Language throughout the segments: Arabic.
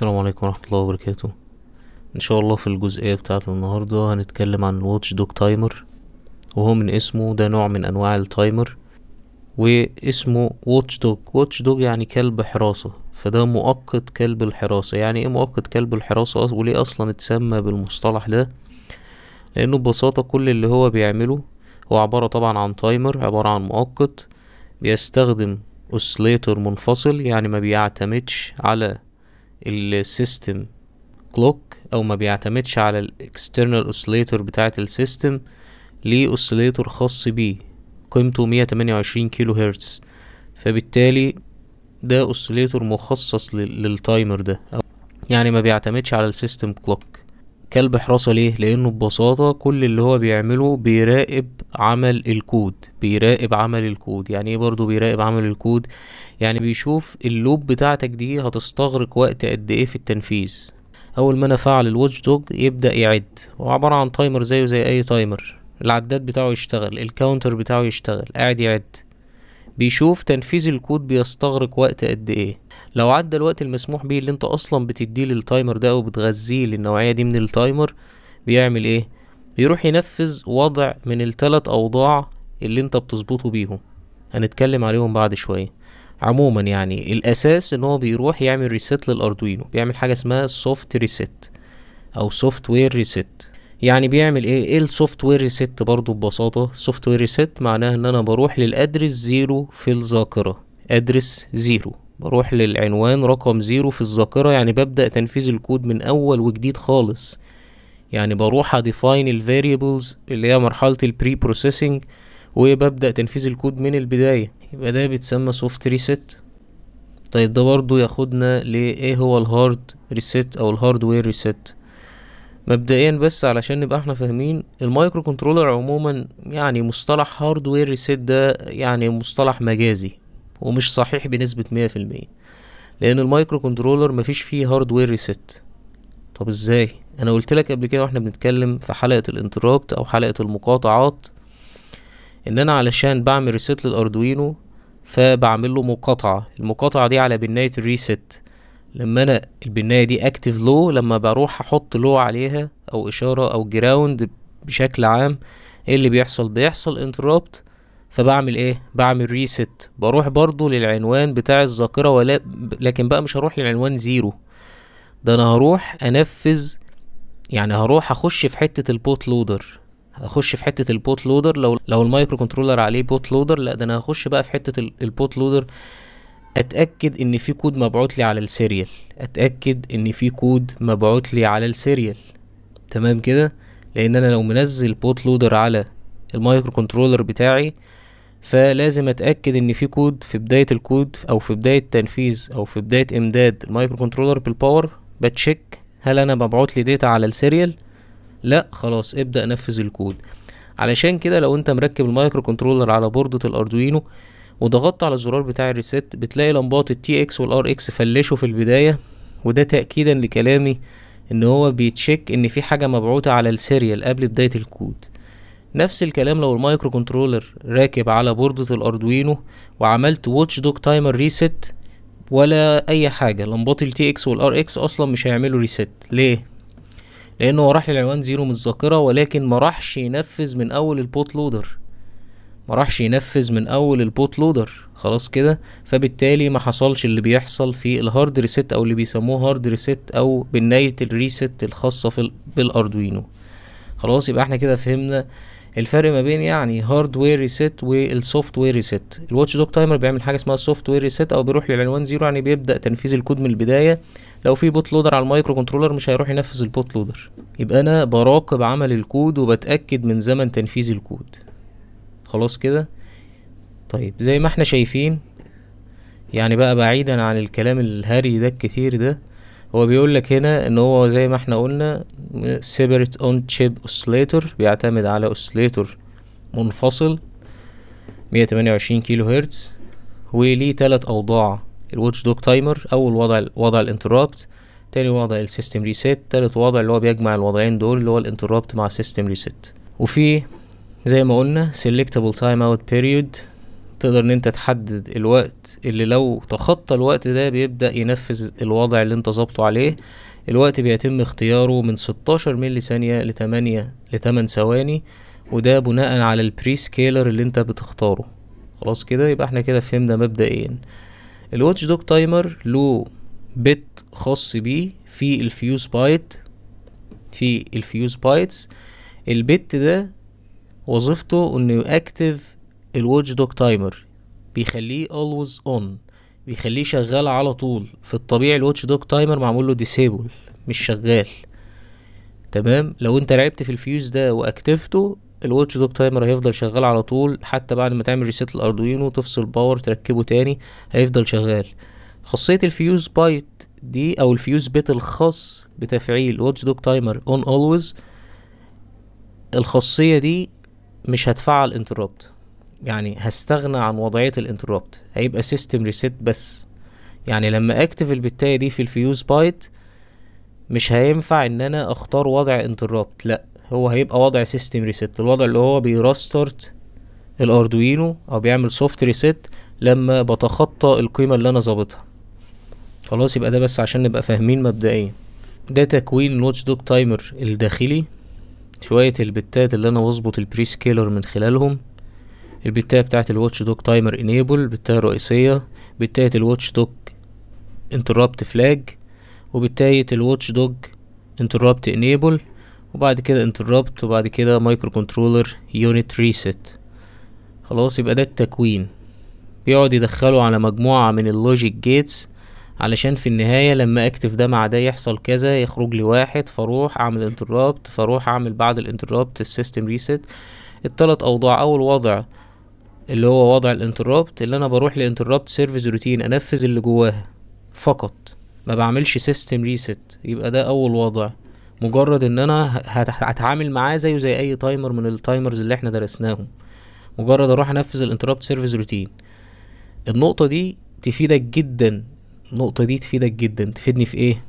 السلام عليكم ورحمة الله وبركاته ان شاء الله في الجزئية بتاعة النهاردة هنتكلم عن الواتش دوك تايمر وهو من اسمه ده نوع من انواع التايمر واسمه واتش دوك واتش دوك يعني كلب حراسة فده مؤقت كلب الحراسة يعني ايه مؤقت كلب الحراسة وليه اصلا اتسمى بالمصطلح ده لانه ببساطة كل اللي هو بيعمله هو عبارة طبعا عن تايمر عبارة عن مؤقت بيستخدم اوسليتور منفصل يعني ما بيعتمدش على السيستم كلوك او ما بيعتمدش على الاكسترنال اوسيليتور بتاعه السيستم ليه اوسيليتور خاص بيه قيمته 128 كيلو هرتز فبالتالي ده اوسيليتور مخصص للتايمر ده يعني ما بيعتمدش على السيستم كلوك كلب حراسة ليه لانه ببساطة كل اللي هو بيعمله بيراقب عمل الكود بيراقب عمل الكود يعني ايه برضو بيراقب عمل الكود يعني بيشوف اللوب بتاعتك دي هتستغرق وقت قد ايه في التنفيذ اول ما انا فعل الواتش دوج يبدا يعد هو عباره عن تايمر زيه زي اي تايمر العداد بتاعه يشتغل الكاونتر بتاعه يشتغل قاعد يعد بيشوف تنفيذ الكود بيستغرق وقت قد ايه لو عدى الوقت المسموح بيه اللي انت اصلا بتديه للتايمر ده او بتغذيه للنوعيه دي من التايمر بيعمل ايه بيروح ينفذ وضع من التلات اوضاع اللي انت بتظبطه بيهم هنتكلم عليهم بعد شويه عموما يعني الاساس ان هو بيروح يعمل ريست للاردوينو بيعمل حاجه اسمها سوفت ريست او سوفت وير ريست يعني بيعمل ايه ايه السوفت وير ريست برضه ببساطه السوفت وير ريست معناه ان انا بروح للادرس زيرو في الذاكره ادرس زيرو بروح للعنوان رقم زيرو في الذاكرة يعني ببدأ تنفيذ الكود من أول وجديد خالص يعني بروح أديفاين الفاريبلز اللي هي مرحلة البري بروسيسنج وببدأ تنفيذ الكود من البداية يبقى ده بيتسمى سوفت ريست طيب ده برضو ياخدنا لإيه هو الهارد ريست أو الهاردوير ريست مبدئيا بس علشان نبقى احنا فاهمين المايكرو كنترولر عموما يعني مصطلح هاردوير ريسيت ده يعني مصطلح مجازي ومش صحيح بنسبة مية في المية لأن المايكرو كنترولر مفيش فيه هاردوير ريست طب ازاي انا قلت لك قبل كده واحنا بنتكلم في حلقه الانترابت او حلقه المقاطعات ان انا علشان بعمل ريست للاردوينو فبعمل له مقاطعه المقاطعه دي على بنايه الريست لما انا البنايه دي اكتف لو لما بروح احط لو عليها او اشاره او جراوند بشكل عام ايه اللي بيحصل بيحصل انتروبت فبعمل ايه بعمل ريست بروح برضو للعنوان بتاع الذاكرة ولا لكن بقى مش هروح للعنوان زيرو ده انا هروح انفذ يعني هروح اخش في حتة البوت لودر هخش في حتة البوت لودر لو لو المايكرو كنترولر عليه بوت لودر لا ده انا هخش بقى في حتة البوت لودر اتاكد ان في كود مبعوت لي على السيريال اتاكد ان في كود مبعوت لي على السيريال تمام كده لان انا لو منزل بوت لودر على المايكرو كنترولر بتاعي فلازم اتاكد ان في كود في بدايه الكود او في بدايه تنفيذ او في بدايه امداد المايكرو كنترولر بالباور بتشيك هل انا ببعت لي داتا على السيريال لا خلاص ابدا نفذ الكود علشان كده لو انت مركب المايكرو كنترولر على بوردة الاردوينو وضغطت على الزرار بتاع الريست بتلاقي لمبات التي اكس والار اكس فلشوا في البداية وده تأكيدا لكلامي ان هو بيتشيك ان في حاجة مبعوتة على السيريال قبل بداية الكود نفس الكلام لو المايكرو كنترولر راكب على بوردة الاردوينو وعملت واتش دوج تايمر ريست ولا اي حاجة لمبات التي اكس والار اكس اصلا مش هيعملوا ريست ليه؟ لانه هو راح للعنوان زيرو من الذاكرة ولكن ما راحش ينفذ من اول البوت لودر ما راحش ينفذ من اول البوت لودر خلاص كده فبالتالي ما حصلش اللي بيحصل في الهارد ريست او اللي بيسموه هارد ريست او بناية الريست الخاصة في بالاردوينو خلاص يبقى احنا كده فهمنا الفرق ما بين يعني هارد وير ريسيت والسوفت وير ريسيت الواتش دوج تايمر بيعمل حاجه اسمها سوفت وير ريسيت او بيروح للعنوان زيرو يعني بيبدا تنفيذ الكود من البدايه لو في بوت لودر على المايكرو كنترولر مش هيروح ينفذ البوت لودر يبقى انا براقب عمل الكود وبتاكد من زمن تنفيذ الكود خلاص كده طيب زي ما احنا شايفين يعني بقى بعيدا عن الكلام الهري ده الكتير ده هو بيقول لك هنا ان هو زي ما احنا قلنا separate اون تشيب اوسليتور بيعتمد على اوسليتور منفصل 128 كيلو هرتز وليه تلات اوضاع الواتش دوج تايمر اول وضع وضع الانتربت تاني وضع السيستم ريسيت تالت وضع اللي هو بيجمع الوضعين دول اللي هو الانتربت مع السيستم ريسيت وفي زي ما قلنا سيلكتبل تايم اوت بيريود تقدر ان انت تحدد الوقت اللي لو تخطى الوقت ده بيبدأ ينفذ الوضع اللي انت ظابطه عليه الوقت بيتم اختياره من 16 ملي ثانية ل 8 ل 8 ثواني وده بناء على البري سكيلر اللي انت بتختاره خلاص كده يبقى احنا كده فهمنا مبدئيا الواتش دوج تايمر له بت خاص بيه في الفيوز بايت في الفيوز بايتس البت ده وظيفته انه يأكتف الواتش دوج تايمر بيخليه always on بيخليه شغال على طول في الطبيعي الواتش دوج تايمر معمول له ديسيبل مش شغال تمام لو انت لعبت في الفيوز ده واكتفته الواتش دوج تايمر هيفضل شغال على طول حتى بعد ما تعمل ريسيت الاردوينو تفصل باور تركبه تاني هيفضل شغال خاصية الفيوز بايت دي او الفيوز بيت الخاص بتفعيل واتش دوج تايمر اون اولويز الخاصية دي مش هتفعل انتربت يعني هستغنى عن وضعيه الانتربت هيبقى سيستم ريسيت بس يعني لما اكتف البتايه دي في الفيوز بايت مش هينفع ان انا اختار وضع انتربت لا هو هيبقى وضع سيستم ريسيت الوضع اللي هو بيرستارت الاردوينو او بيعمل سوفت ريسيت لما بتخطى القيمه اللي انا ظابطها خلاص يبقى ده بس عشان نبقى فاهمين مبدئيا ده تكوين لوتش دوج تايمر الداخلي شويه البتات اللي انا بظبط البري سكيلر من خلالهم البتاية بتاعت الواتش دوك تايمر انيبل بتاية الرئيسية بتاية الواتش دوك انتربت فلاج وبتاية الواتش دوج انتربت انيبل وبعد كده انتربت وبعد كده مايكرو كنترولر يونت ريست خلاص يبقى ده التكوين بيقعد يدخله على مجموعة من اللوجيك جيتس علشان في النهاية لما اكتف ده مع ده يحصل كذا يخرج لي واحد فاروح اعمل انتربت فاروح اعمل بعد الانتربت السيستم ريست التلات اوضاع اول وضع اللي هو وضع الانتربت اللي انا بروح لانتربت سيرفيس روتين انفذ اللي جواها فقط ما بعملش سيستم ريست يبقى ده اول وضع مجرد ان انا هتعامل معاه زيه زي اي تايمر من التايمرز اللي احنا درسناهم مجرد اروح انفذ الانتربت سيرفيس روتين النقطه دي تفيدك جدا النقطه دي تفيدك جدا تفيدني في ايه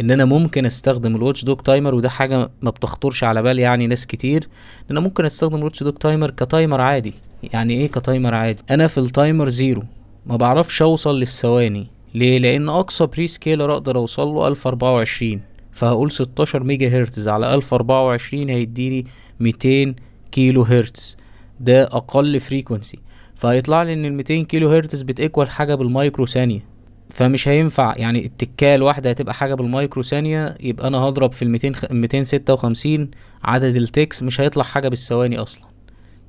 ان انا ممكن استخدم الواتش دوج تايمر وده حاجه ما بتخطرش على بال يعني ناس كتير ان انا ممكن استخدم الواتش دوج تايمر كتايمر عادي يعني ايه كتايمر عادي انا في التايمر زيرو ما بعرفش اوصل للثواني ليه لان اقصى بري سكيلر اقدر اوصل له 1024 فهقول 16 ميجا هرتز على 1024 هيديني 200 كيلو هرتز ده اقل فريكونسي فهيطلع لي ان ال 200 كيلو هرتز بتيكوال حاجه بالمايكرو ثانيه فمش هينفع يعني اتكال واحدة هتبقى حاجه بالمايكرو ثانيه يبقى انا هضرب في ال 200 256 عدد التكس مش هيطلع حاجه بالثواني اصلا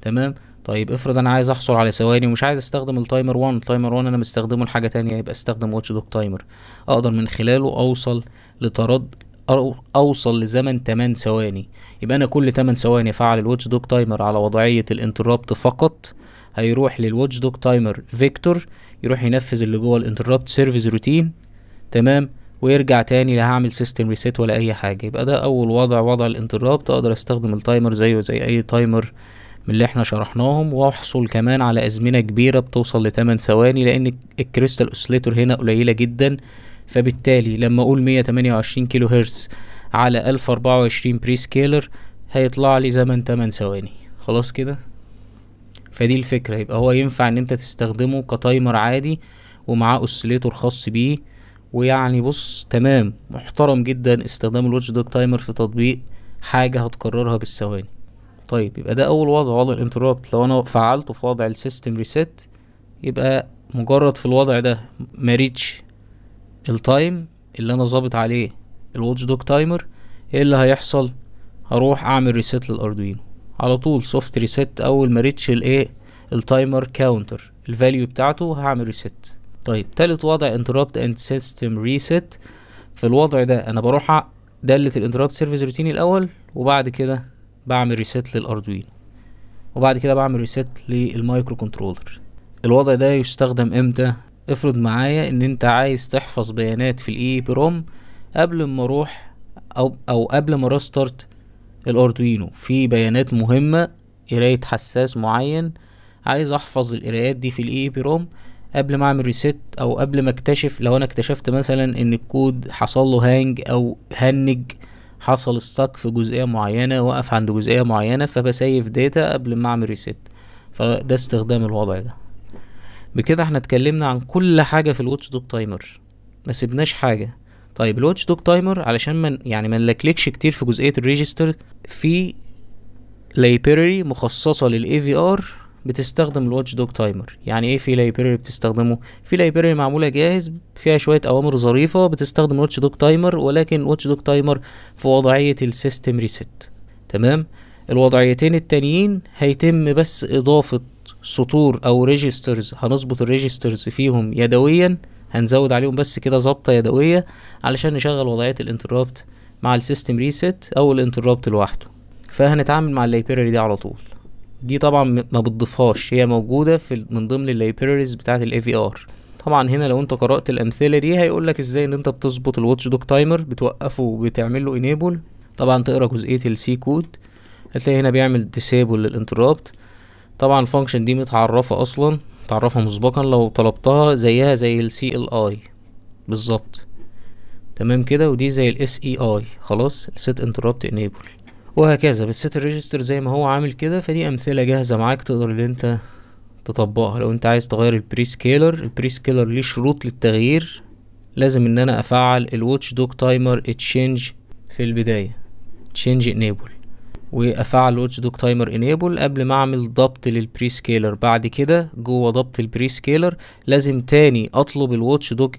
تمام طيب افرض انا عايز احصل على ثواني ومش عايز استخدم التايمر 1 التايمر 1 انا مستخدمه لحاجه تانية يبقى استخدم واتش دوج تايمر اقدر من خلاله اوصل لتردد اوصل لزمن 8 ثواني يبقى انا كل 8 ثواني افعل الواتش دوج تايمر على وضعيه الانتربت فقط هيروح للواتش دوج تايمر فيكتور يروح ينفذ اللي جوه الانتربت سيرفيس روتين تمام ويرجع تاني لا هعمل سيستم ريسيت ولا اي حاجه يبقى ده اول وضع وضع الانتربت اقدر استخدم التايمر زيه زي اي تايمر من اللي احنا شرحناهم واحصل كمان على ازمنه كبيره بتوصل ل 8 ثواني لان الكريستال اوسليتور هنا قليله جدا فبالتالي لما اقول 128 كيلو هرتز على 1024 بري سكيلر هيطلع لي زمن 8 ثواني خلاص كده فدي الفكره يبقى هو ينفع ان انت تستخدمه كتايمر عادي ومعاه اوسيليتور خاص بيه ويعني بص تمام محترم جدا استخدام الواتش دوج تايمر في تطبيق حاجه هتكررها بالثواني طيب يبقى ده اول وضع وضع الانتربت لو انا فعلته في وضع السيستم ريسيت يبقى مجرد في الوضع ده مريتش التايم اللي انا ظابط عليه الواتش دوج تايمر ايه اللي هيحصل هروح اعمل ريسيت للاردوينو على طول سوفت ريسيت اول ما ريتش الايه التايمر كاونتر الفاليو بتاعته هعمل ريسيت طيب تالت وضع انتربت اند سيستم ريسيت في الوضع ده انا بروح دالة الانتربت سيرفيس روتيني الاول وبعد كده بعمل ريسيت للاردوينو وبعد كده بعمل ريسيت للمايكرو كنترولر الوضع ده يستخدم امتى افرض معايا ان انت عايز تحفظ بيانات في الاي بروم قبل ما اروح او او قبل ما ريستارت الاردوينو في بيانات مهمه قرايه حساس معين عايز احفظ القرايات دي في الاي بروم قبل ما اعمل ريست او قبل ما اكتشف لو انا اكتشفت مثلا ان الكود حصل له هانج او هنج حصل استك في جزئيه معينه وقف عند جزئيه معينه فبسيف داتا قبل ما اعمل ريست فده استخدام الوضع ده بكده احنا اتكلمنا عن كل حاجة في الواتش دوج تايمر ما سيبناش حاجة طيب الواتش دوج تايمر علشان من يعني ما نلكلكش كتير في جزئية الريجستر في لايبراري مخصصة للاي في ار بتستخدم الواتش دوج تايمر يعني ايه في لايبراري بتستخدمه في لايبراري معموله جاهز فيها شويه اوامر ظريفه بتستخدم واتش دوج تايمر ولكن واتش دوج تايمر في وضعيه السيستم ريست تمام الوضعيتين التانيين هيتم بس اضافه سطور او ريجسترز هنظبط الريجسترز فيهم يدويا هنزود عليهم بس كده ظابطه يدويه علشان نشغل وضعيه الانتربت مع السيستم ريسيت او الانتربت لوحده فهنتعامل مع اللايبراري دي على طول دي طبعا ما بتضيفهاش هي موجوده في من ضمن اللايبراريز بتاعه الاي في ار طبعا هنا لو انت قرات الامثله دي هيقول لك ازاي ان انت بتظبط الواتش دوج تايمر بتوقفه وبتعمل له انيبل طبعا تقرا جزئيه السي كود هتلاقي هنا بيعمل ديسيبل للانتربت طبعا الفانكشن دي متعرفة اصلا متعرفة مسبقا لو طلبتها زيها زي ال اي بالظبط تمام كده ودي زي ال اي اي e خلاص set انتربت انيبل وهكذا بالسيت register زي ما هو عامل كده فدي امثلة جاهزة معاك تقدر ان انت تطبقها لو انت عايز تغير البري سكيلر البري سكيلر ليه شروط للتغيير لازم ان انا افعل الواتش dog تايمر تشينج في البداية تشينج انيبل وافعل واتش دوج تايمر انيبل قبل ما اعمل ضبط للبري سكيلر بعد كده جوه ضبط البري سكيلر لازم تاني اطلب الواتش دوج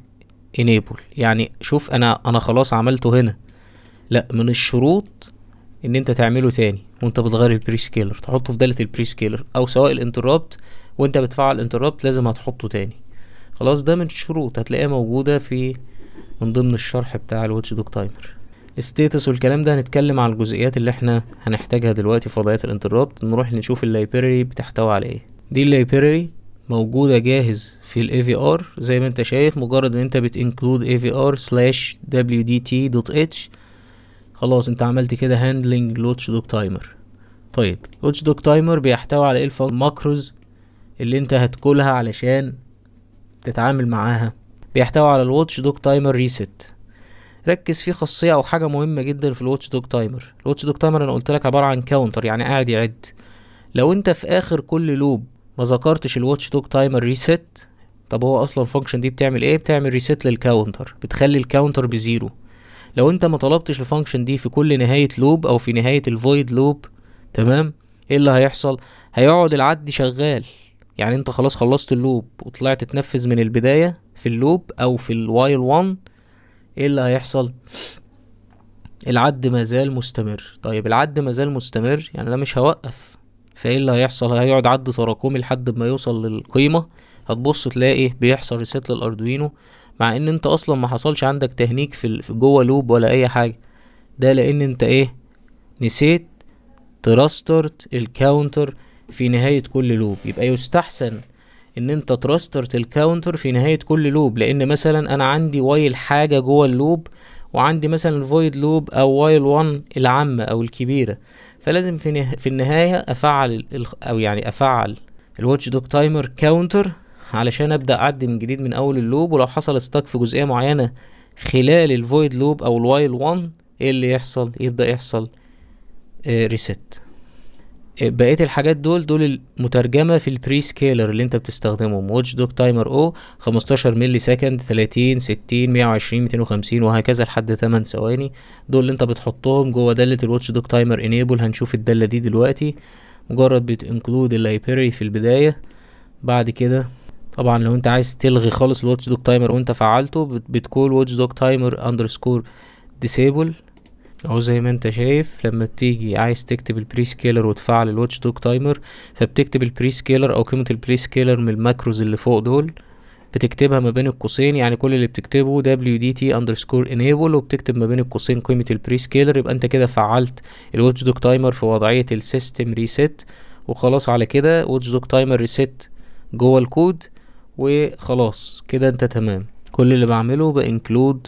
انيبل يعني شوف انا انا خلاص عملته هنا لا من الشروط ان انت تعمله تاني وانت بتغير البري سكيلر تحطه في داله البري سكيلر او سواء الانتربت وانت بتفعل انتربت لازم هتحطه تاني خلاص ده من الشروط هتلاقيها موجوده في من ضمن الشرح بتاع الواتش دوج تايمر الستيتس والكلام ده هنتكلم على الجزئيات اللي احنا هنحتاجها دلوقتي في وضعية الانتربت نروح نشوف اللايبراري بتحتوي على ايه دي اللايبراري موجودة جاهز في ال AVR زي ما انت شايف مجرد ان انت بت include AVR slash wdt.h خلاص انت عملت كده handling لوتش دوج تايمر طيب لوتش دوج تايمر بيحتوي على ايه الماكروز اللي انت هتكولها علشان تتعامل معاها بيحتوي على الواتش دوج تايمر ريسيت ركز في خاصيه او حاجه مهمه جدا في الواتش دوج تايمر الواتش دوج تايمر انا قلت لك عباره عن كاونتر يعني قاعد يعد لو انت في اخر كل لوب ما ذكرتش الواتش دوج تايمر ريسيت طب هو اصلا الفانكشن دي بتعمل ايه بتعمل ريسيت للكاونتر بتخلي الكاونتر بزيرو لو انت ما طلبتش الفانكشن دي في كل نهايه لوب او في نهايه الفويد لوب تمام ايه اللي هيحصل هيقعد العد شغال يعني انت خلاص خلصت اللوب وطلعت تنفذ من البدايه في اللوب او في الوايل 1 ايه اللي هيحصل العد مازال مستمر طيب العد مازال مستمر يعني انا مش هوقف فايه اللي هيحصل هيقعد عد تراكمي لحد ما يوصل للقيمه هتبص تلاقي بيحصل ريسيت للاردوينو مع ان انت اصلا ما حصلش عندك تهنيك في جوه لوب ولا اي حاجه ده لان انت ايه نسيت تراسترت الكاونتر في نهايه كل لوب يبقى يستحسن ان انت ترستر الكاونتر في نهاية كل لوب لان مثلا انا عندي وايل حاجة جوه اللوب وعندي مثلا فويد لوب او وايل 1 العامة او الكبيرة فلازم في, نه... في النهاية افعل ال... او يعني افعل الواتش دوج تايمر كاونتر علشان ابدا اعدي من جديد من اول اللوب ولو حصل استاك في جزئية معينة خلال الفويد لوب او الوايل 1 ايه اللي يحصل يبدا يحصل ريست آه، بقيه الحاجات دول دول المترجمه في البري سكيلر اللي انت بتستخدمه واتش دوك تايمر او 15 ملي سكند 30 60 120 250 وهكذا لحد 8 ثواني دول اللي انت بتحطهم جوه داله الواتش دوك تايمر انيبل هنشوف الداله دي دلوقتي مجرد بتنكلود اللايبراري في البدايه بعد كده طبعا لو انت عايز تلغي خالص الواتش دوك تايمر وانت فعلته بتقول واتش دوك تايمر اندرسكور ديسيبل اهو زي ما انت شايف لما بتيجي عايز تكتب البري سكيلر وتفعل الواتش دوك تايمر فبتكتب البري سكيلر او قيمه البري سكيلر من الماكروز اللي فوق دول بتكتبها ما بين القوسين يعني كل اللي بتكتبه wdt underscore enable وبتكتب ما بين القوسين قيمة البري سكيلر يبقى انت كده فعلت الواتش دوك تايمر في وضعية السيستم ريسيت وخلاص على كده واتش دوك تايمر ريسيت جوه الكود وخلاص كده انت تمام كل اللي بعمله بانكلود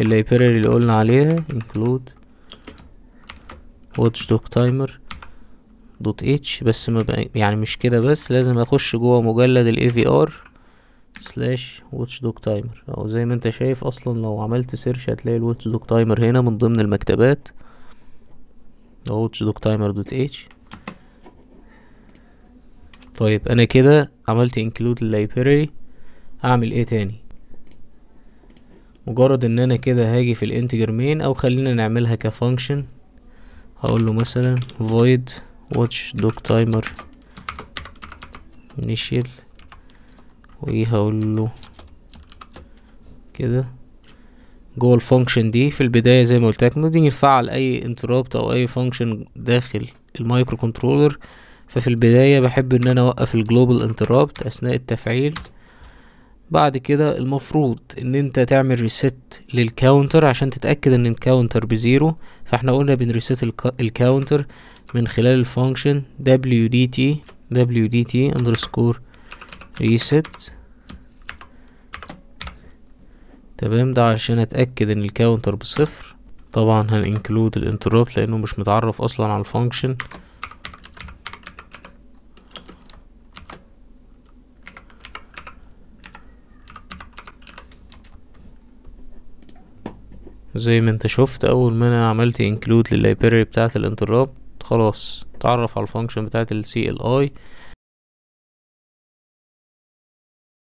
الليبراري اللي قلنا عليها include watchdog تايمر دوت اتش بس ما يعني مش كده بس لازم اخش جوه مجلد الاي في ار سلاش واتش دوج تايمر او زي ما انت شايف اصلا لو عملت سيرش هتلاقي الواتش دوج تايمر هنا من ضمن المكتبات واتش دوج تايمر دوت اتش طيب انا كده عملت انكلود اللايبراري اعمل ايه تاني مجرد ان انا كده هاجي في الانتجر مين او خلينا نعملها كفانكشن هقول له مثلا void watch doc timer initial هقول له كده جوه الفانكشن دي في البداية زي ما قلت لك ممكن يفعل اي انترابت او اي فانكشن داخل المايكرو كنترولر ففي البداية بحب ان انا اوقف الجلوبال انترابت اثناء التفعيل بعد كده المفروض ان انت تعمل ريست للكاونتر عشان تتأكد ان الكاونتر بزيرو فاحنا قلنا بنريست الكاونتر من خلال الفانكشن wdt wdt underscore reset تمام ده عشان اتأكد ان الكاونتر بصفر طبعا هننكلود الانتروبت لانه مش متعرف اصلا على الفانكشن زي ما انت شفت اول ما انا عملت انكلود لللايبراري بتاعه الانترابت خلاص اتعرف على الفانكشن بتاعه ال CLI